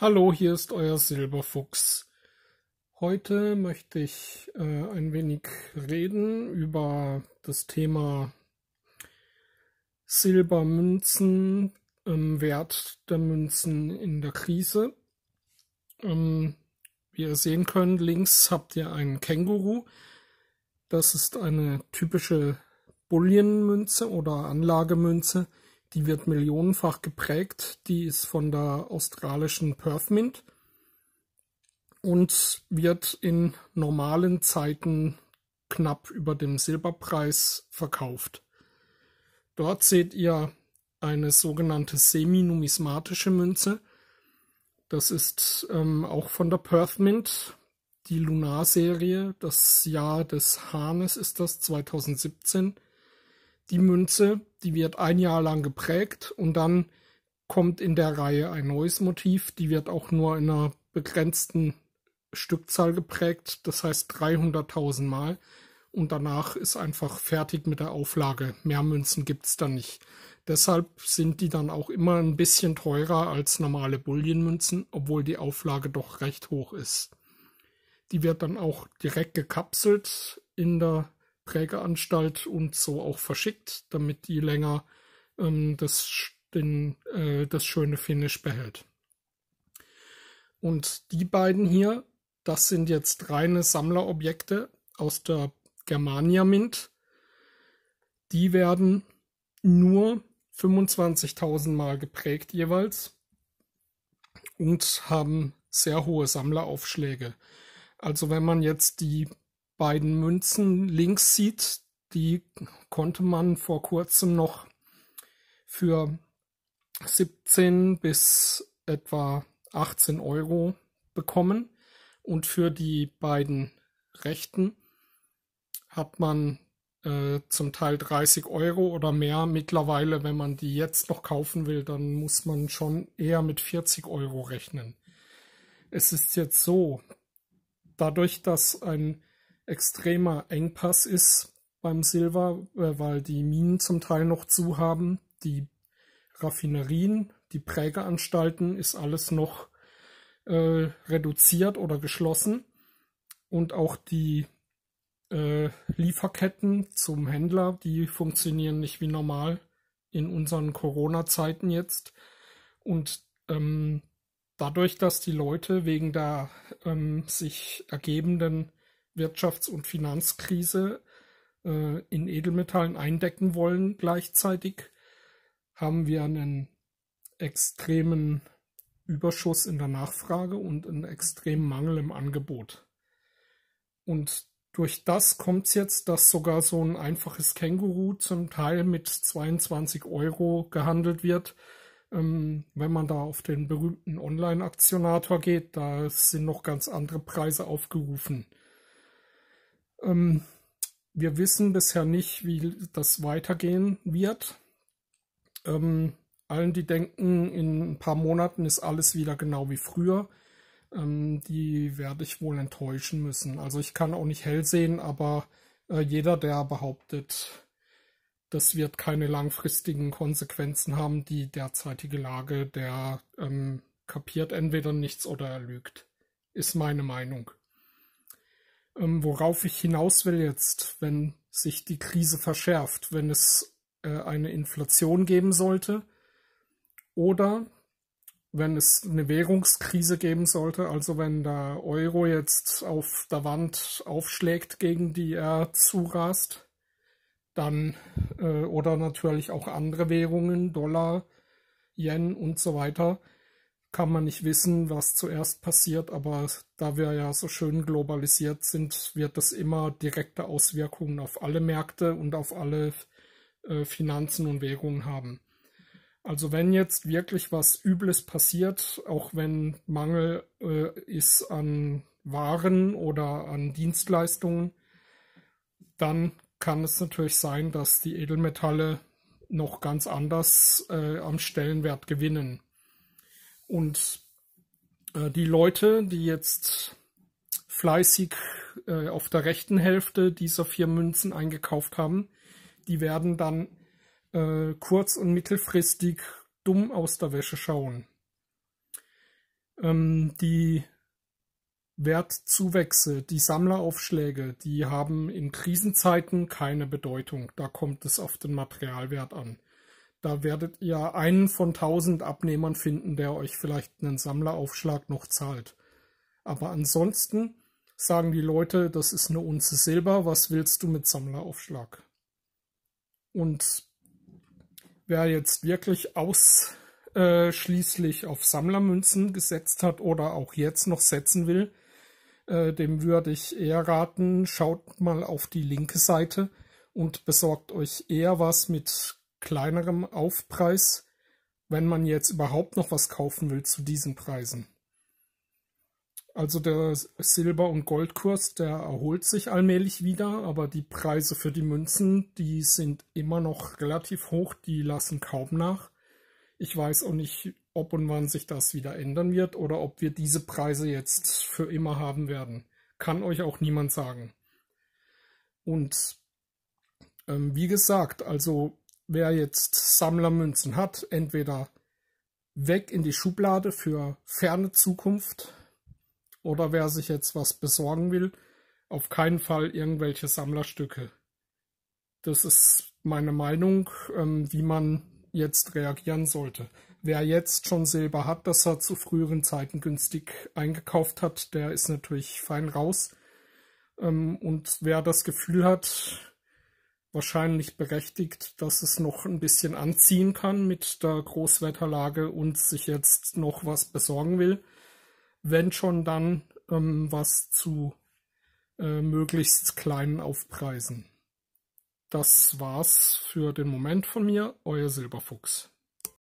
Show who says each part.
Speaker 1: Hallo, hier ist euer Silberfuchs. Heute möchte ich äh, ein wenig reden über das Thema Silbermünzen, ähm, Wert der Münzen in der Krise. Ähm, wie ihr sehen könnt, links habt ihr einen Känguru. Das ist eine typische Bullionmünze oder Anlagemünze. Die wird millionenfach geprägt. Die ist von der australischen Perth Mint und wird in normalen Zeiten knapp über dem Silberpreis verkauft. Dort seht ihr eine sogenannte semi-numismatische Münze. Das ist ähm, auch von der Perth Mint, die Lunar-Serie. Das Jahr des Hahnes ist das, 2017 die Münze, die wird ein Jahr lang geprägt und dann kommt in der Reihe ein neues Motiv. Die wird auch nur in einer begrenzten Stückzahl geprägt, das heißt 300.000 Mal. Und danach ist einfach fertig mit der Auflage. Mehr Münzen gibt es dann nicht. Deshalb sind die dann auch immer ein bisschen teurer als normale Bullienmünzen, obwohl die Auflage doch recht hoch ist. Die wird dann auch direkt gekapselt in der Prägeanstalt und so auch verschickt, damit die länger ähm, das, den, äh, das schöne Finish behält. Und die beiden hier, das sind jetzt reine Sammlerobjekte aus der Germania Mint. Die werden nur 25.000 Mal geprägt jeweils und haben sehr hohe Sammleraufschläge. Also wenn man jetzt die beiden Münzen links sieht, die konnte man vor kurzem noch für 17 bis etwa 18 Euro bekommen. Und für die beiden rechten hat man äh, zum Teil 30 Euro oder mehr. Mittlerweile, wenn man die jetzt noch kaufen will, dann muss man schon eher mit 40 Euro rechnen. Es ist jetzt so, dadurch, dass ein extremer Engpass ist beim Silber, äh, weil die Minen zum Teil noch zu haben, die Raffinerien, die Prägeanstalten ist alles noch äh, reduziert oder geschlossen und auch die äh, Lieferketten zum Händler, die funktionieren nicht wie normal in unseren Corona-Zeiten jetzt und ähm, dadurch, dass die Leute wegen der ähm, sich ergebenden Wirtschafts- und Finanzkrise äh, in Edelmetallen eindecken wollen. Gleichzeitig haben wir einen extremen Überschuss in der Nachfrage und einen extremen Mangel im Angebot. Und durch das kommt es jetzt, dass sogar so ein einfaches Känguru zum Teil mit 22 Euro gehandelt wird. Ähm, wenn man da auf den berühmten Online-Aktionator geht, da sind noch ganz andere Preise aufgerufen. Ähm, wir wissen bisher nicht, wie das weitergehen wird. Ähm, allen, die denken, in ein paar Monaten ist alles wieder genau wie früher, ähm, die werde ich wohl enttäuschen müssen. Also ich kann auch nicht hell sehen, aber äh, jeder, der behauptet, das wird keine langfristigen Konsequenzen haben, die derzeitige Lage, der ähm, kapiert entweder nichts oder er lügt. Ist meine Meinung. Ähm, worauf ich hinaus will jetzt, wenn sich die Krise verschärft, wenn es äh, eine Inflation geben sollte oder wenn es eine Währungskrise geben sollte, also wenn der Euro jetzt auf der Wand aufschlägt, gegen die er zurast, dann äh, oder natürlich auch andere Währungen, Dollar, Yen und so weiter, kann man nicht wissen, was zuerst passiert, aber da wir ja so schön globalisiert sind, wird das immer direkte Auswirkungen auf alle Märkte und auf alle äh, Finanzen und Währungen haben. Also wenn jetzt wirklich was Übles passiert, auch wenn Mangel äh, ist an Waren oder an Dienstleistungen, dann kann es natürlich sein, dass die Edelmetalle noch ganz anders äh, am Stellenwert gewinnen. Und äh, die Leute, die jetzt fleißig äh, auf der rechten Hälfte dieser vier Münzen eingekauft haben, die werden dann äh, kurz- und mittelfristig dumm aus der Wäsche schauen. Ähm, die Wertzuwächse, die Sammleraufschläge, die haben in Krisenzeiten keine Bedeutung. Da kommt es auf den Materialwert an. Da werdet ihr einen von tausend Abnehmern finden, der euch vielleicht einen Sammleraufschlag noch zahlt. Aber ansonsten sagen die Leute, das ist eine Unze Silber, was willst du mit Sammleraufschlag? Und wer jetzt wirklich ausschließlich auf Sammlermünzen gesetzt hat oder auch jetzt noch setzen will, äh, dem würde ich eher raten, schaut mal auf die linke Seite und besorgt euch eher was mit kleinerem Aufpreis, wenn man jetzt überhaupt noch was kaufen will zu diesen Preisen. Also der Silber- und Goldkurs, der erholt sich allmählich wieder, aber die Preise für die Münzen, die sind immer noch relativ hoch, die lassen kaum nach. Ich weiß auch nicht, ob und wann sich das wieder ändern wird oder ob wir diese Preise jetzt für immer haben werden. Kann euch auch niemand sagen. Und ähm, wie gesagt, also wer jetzt Sammlermünzen hat, entweder weg in die Schublade für ferne Zukunft oder wer sich jetzt was besorgen will, auf keinen Fall irgendwelche Sammlerstücke. Das ist meine Meinung, ähm, wie man jetzt reagieren sollte. Wer jetzt schon Silber hat, das er zu früheren Zeiten günstig eingekauft hat, der ist natürlich fein raus. Ähm, und wer das Gefühl hat, wahrscheinlich berechtigt, dass es noch ein bisschen anziehen kann mit der Großwetterlage und sich jetzt noch was besorgen will. Wenn schon dann ähm, was zu äh, möglichst kleinen Aufpreisen. Das war's für den Moment von mir, euer Silberfuchs.